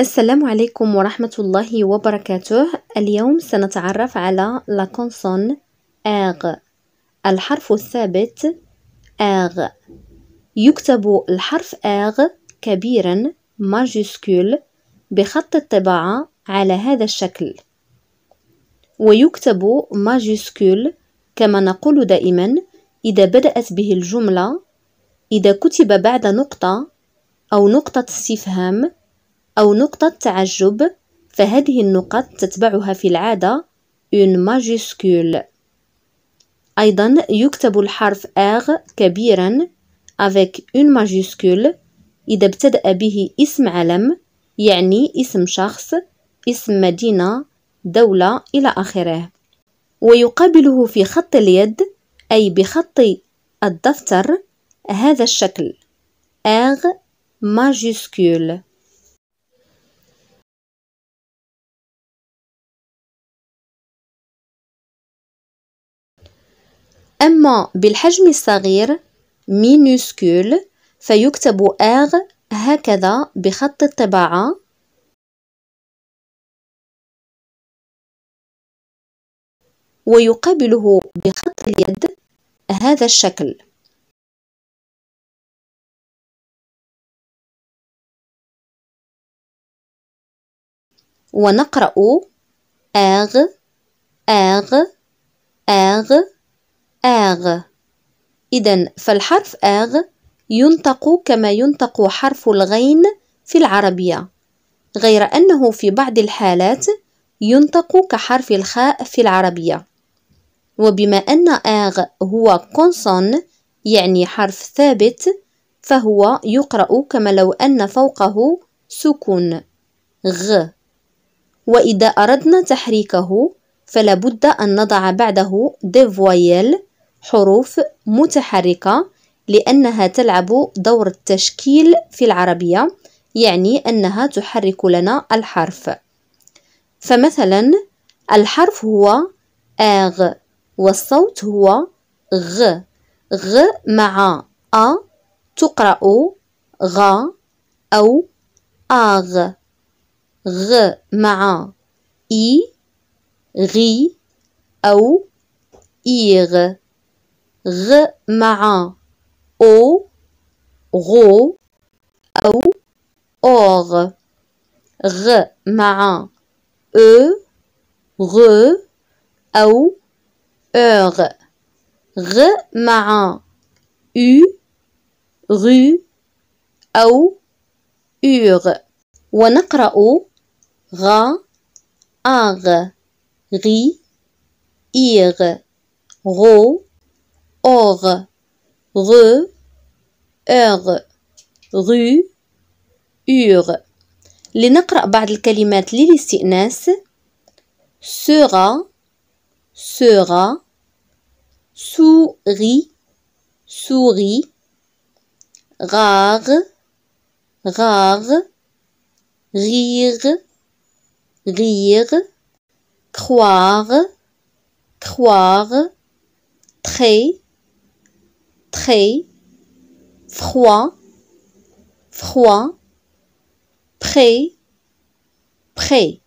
السلام عليكم ورحمة الله وبركاته اليوم سنتعرف على لا كونسون آغ الحرف الثابت آغ يكتب الحرف آغ كبيرا ماجيسكول بخط الطباعة على هذا الشكل ويكتب ماجيسكول كما نقول دائما إذا بدأت به الجملة إذا كتب بعد نقطة أو نقطة استفهام أو نقطة تعجب فهذه النقط تتبعها في العادة une majuscule أيضا يكتب الحرف R كبيرا avec une majuscule إذا ابتدأ به اسم علم يعني اسم شخص اسم مدينة دولة إلى آخره ويقابله في خط اليد أي بخط الدفتر هذا الشكل R majuscule أما بالحجم الصغير مينوسكول فيكتب R هكذا بخط الطباعة ويقابله بخط اليد هذا الشكل ونقرأ آغ آغ آغ آغ إذا فالحرف آغ ينطق كما ينطق حرف الغين في العربية غير أنه في بعض الحالات ينطق كحرف الخاء في العربية وبما أن آغ هو كونسون يعني حرف ثابت فهو يقرأ كما لو أن فوقه سكون غ وإذا أردنا تحريكه فلابد أن نضع بعده ديفويل حروف متحركة لأنها تلعب دور التشكيل في العربية يعني أنها تحرك لنا الحرف فمثلا الحرف هو آغ والصوت هو غ غ مع أ تقرأ غ أو آغ غ مع إي غي أو إيغ غ مع أو غو أو أوغ غ مع أو غو أو أوغ غ مع أو غو أو أوغ ونقرأ غا آغ غي إيغ غو or, re, heure, rue, ur لنقرأ بعض الكلمات للاستئناس sera sera souris souris rare rare rire rire croire croire très très, فخوا فخوا بخي بخي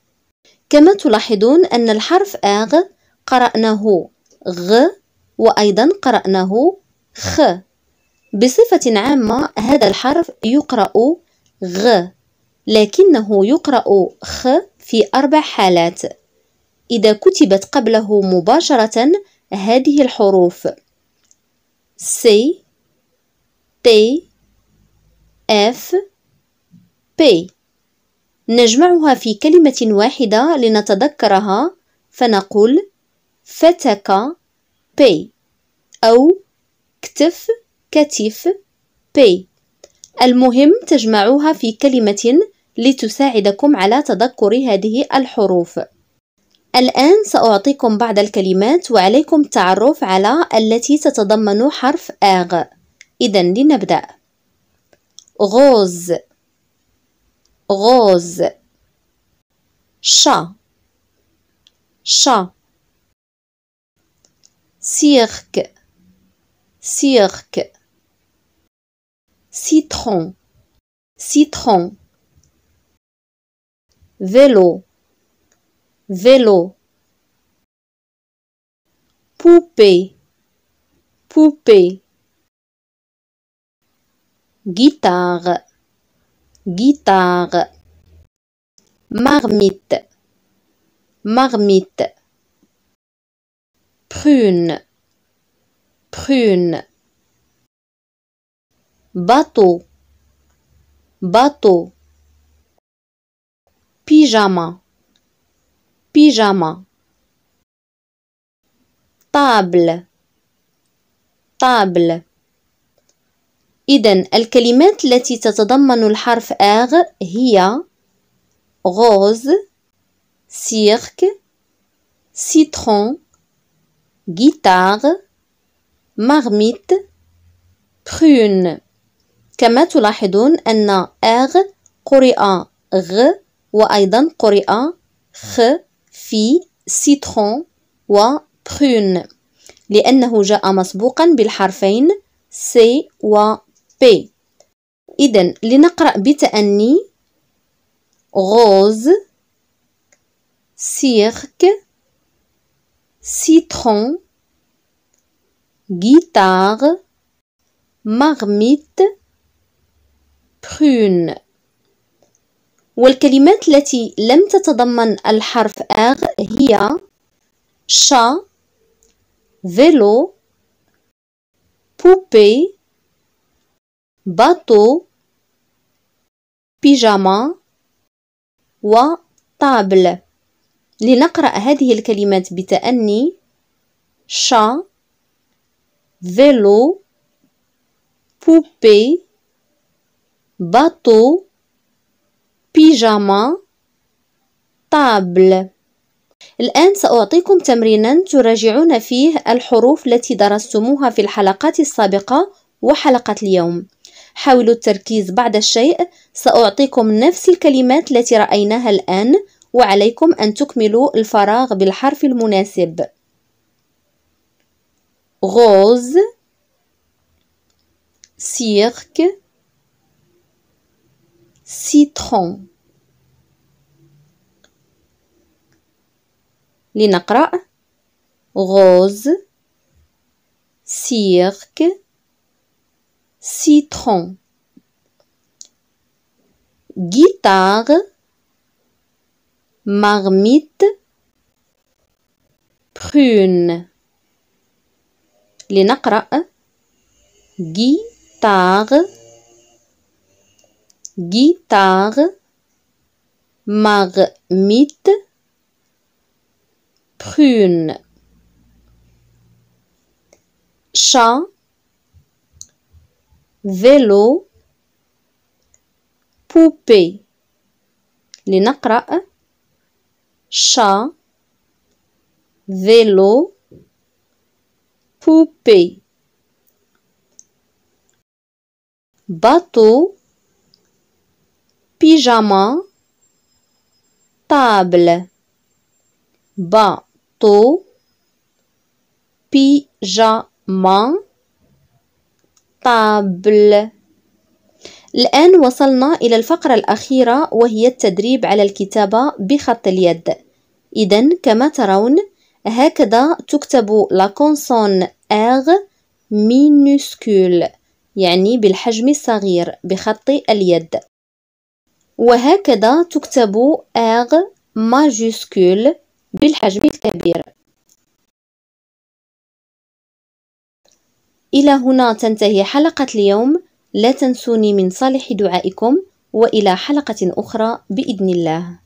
كما تلاحظون أن الحرف آغ قرأناه غ وأيضا قرأناه خ بصفة عامة هذا الحرف يقرأ غ لكنه يقرأ خ في أربع حالات إذا كتبت قبله مباشرة هذه الحروف C T F P نجمعها في كلمة واحدة لنتذكرها فنقول فتك P أو كتف كتف P المهم تجمعوها في كلمة لتساعدكم على تذكر هذه الحروف الآن سأعطيكم بعض الكلمات وعليكم التعرف على التي تتضمن حرف آغ إذا لنبدأ غوز غوز شا شا سيرك سيرك سيترون سيترون فيلو vélo poupée poupée guitare guitare marmite marmite prune prune bateau bateau pyjama بيجاما طابل طابل إذن الكلمات التي تتضمن الحرف آغ هي غوز سيرك سيترون غيتار مغميت برون كما تلاحظون أن آغ قرئ غ وأيضا قرئ خ في و وprune لأنه جاء مسبوقا بالحرفين سي و بي إذا لنقرأ بتأني غوز سيرك سيترون غيتار مغميت prune والكلمات التي لم تتضمن الحرف آغ هي شا فيلو بوبي باتو بيجاما وطابل لنقرأ هذه الكلمات بتأني شا فيلو بوبي باتو بيجاما طابل الآن سأعطيكم تمرينا تراجعون فيه الحروف التي درستموها في الحلقات السابقة وحلقة اليوم حاولوا التركيز بعد الشيء سأعطيكم نفس الكلمات التي رأيناها الآن وعليكم أن تكملوا الفراغ بالحرف المناسب غوز سيرك سيترون لنقرا غوز سيرك سيترون جيتار مغميت برون لنقرا جيتار guitare, marmite, prune, chat, vélo, poupée. nacra, chat, vélo, poupée, bateau, بيجاما طابل باطو بيجاما طابل الآن وصلنا إلى الفقرة الأخيرة وهي التدريب على الكتابة بخط اليد إذا كما ترون هكذا تكتب لا كونسون اغ مينوسكول يعني بالحجم الصغير بخط اليد وهكذا تكتب R ماجوسكول بالحجم الكبير إلى هنا تنتهي حلقة اليوم لا تنسوني من صالح دعائكم وإلى حلقة أخرى بإذن الله